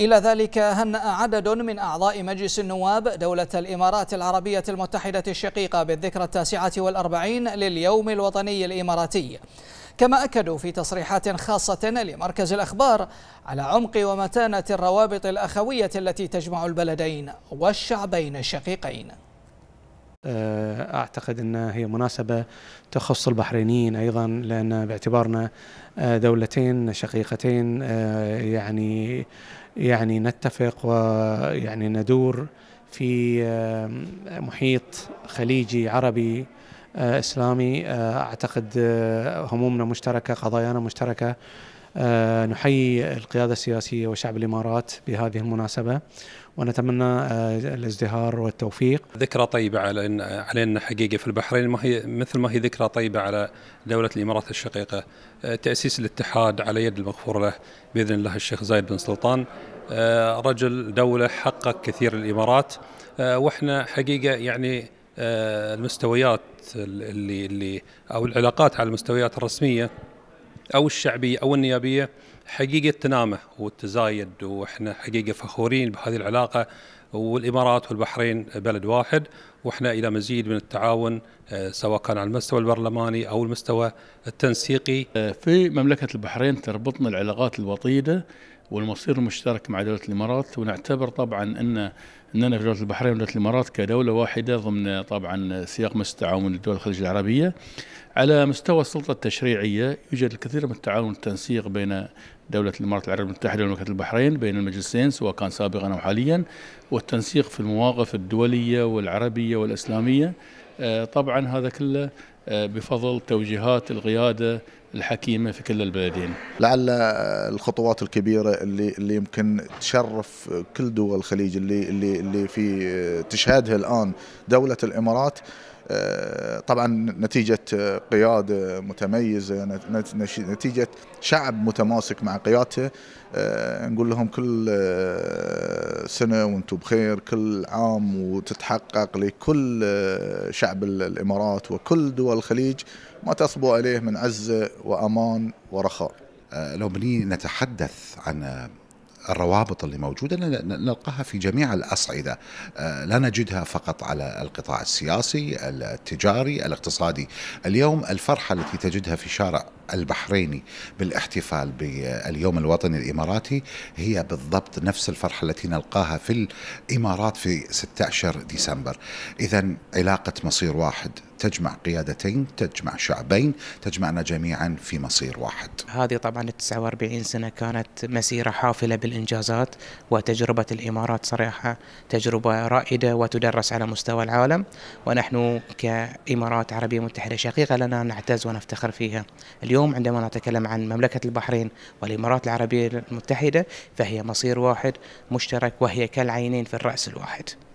إلى ذلك هنأ عدد من أعضاء مجلس النواب دولة الإمارات العربية المتحدة الشقيقة بالذكرى التاسعة والأربعين لليوم الوطني الإماراتي كما أكدوا في تصريحات خاصة لمركز الأخبار على عمق ومتانة الروابط الأخوية التي تجمع البلدين والشعبين الشقيقين آه، أعتقد انها هي مناسبة تخص البحرينيين أيضا لأن باعتبارنا آه، دولتين شقيقتين آه، يعني يعني نتفق ويعني ندور في محيط خليجي عربي آه، اسلامي آه، اعتقد آه، همومنا مشتركه قضايانا مشتركه نحيي القياده السياسيه وشعب الامارات بهذه المناسبه ونتمنى الازدهار والتوفيق. ذكرى طيبه على علينا حقيقه في البحرين ما هي مثل ما هي ذكرى طيبه على دوله الامارات الشقيقه تاسيس الاتحاد على يد المغفور له باذن الله الشيخ زايد بن سلطان رجل دوله حقق كثير الامارات واحنا حقيقه يعني آه، المستويات اللي اللي او العلاقات على المستويات الرسميه او الشعبيه او النيابيه حقيقه تنامى وتزايد واحنا حقيقه فخورين بهذه العلاقه والامارات والبحرين بلد واحد واحنا الى مزيد من التعاون آه، سواء كان على المستوى البرلماني او المستوى التنسيقي. آه، في مملكه البحرين تربطنا العلاقات الوطيده والمصير المشترك مع دوله الامارات ونعتبر طبعا ان اننا في دوله البحرين ودوله الامارات كدوله واحده ضمن طبعا سياق مجلس التعاون الدول الخليج العربيه. على مستوى السلطه التشريعيه يوجد الكثير من التعاون والتنسيق بين دوله الامارات العربيه المتحده ومملكه البحرين بين المجلسين سواء كان سابقا او حاليا والتنسيق في المواقف الدوليه والعربيه الشيعيه والإسلامية آه، طبعا هذا كله بفضل توجيهات القيادة الحكيمة في كل البلدين لعل الخطوات الكبيرة اللي اللي يمكن تشرف كل دول الخليج اللي اللي اللي في تشهدها الآن دولة الإمارات آه، طبعا نتيجة قيادة متميزة نتيجة شعب متماسك مع قيادته آه، نقول لهم كل آه، سنة وانتم بخير كل عام وتتحقق لكل شعب الإمارات وكل دول الخليج ما تصبو عليه من عزة وأمان ورخاء آه، لو بني نتحدث عن الروابط اللي موجوده نلقاها في جميع الاصعده آه، لا نجدها فقط على القطاع السياسي التجاري الاقتصادي اليوم الفرحه التي تجدها في شارع البحريني بالاحتفال باليوم الوطني الإماراتي هي بالضبط نفس الفرحة التي نلقاها في الإمارات في 16 ديسمبر إذا علاقة مصير واحد تجمع قيادتين تجمع شعبين تجمعنا جميعا في مصير واحد هذه طبعا 49 سنة كانت مسيرة حافلة بالإنجازات وتجربة الإمارات صراحة تجربة رائدة وتدرس على مستوى العالم ونحن كإمارات عربية متحدة شقيقة لنا نعتز ونفتخر فيها اليوم اليوم عندما نتكلم عن مملكة البحرين والإمارات العربية المتحدة فهي مصير واحد مشترك وهي كالعينين في الرأس الواحد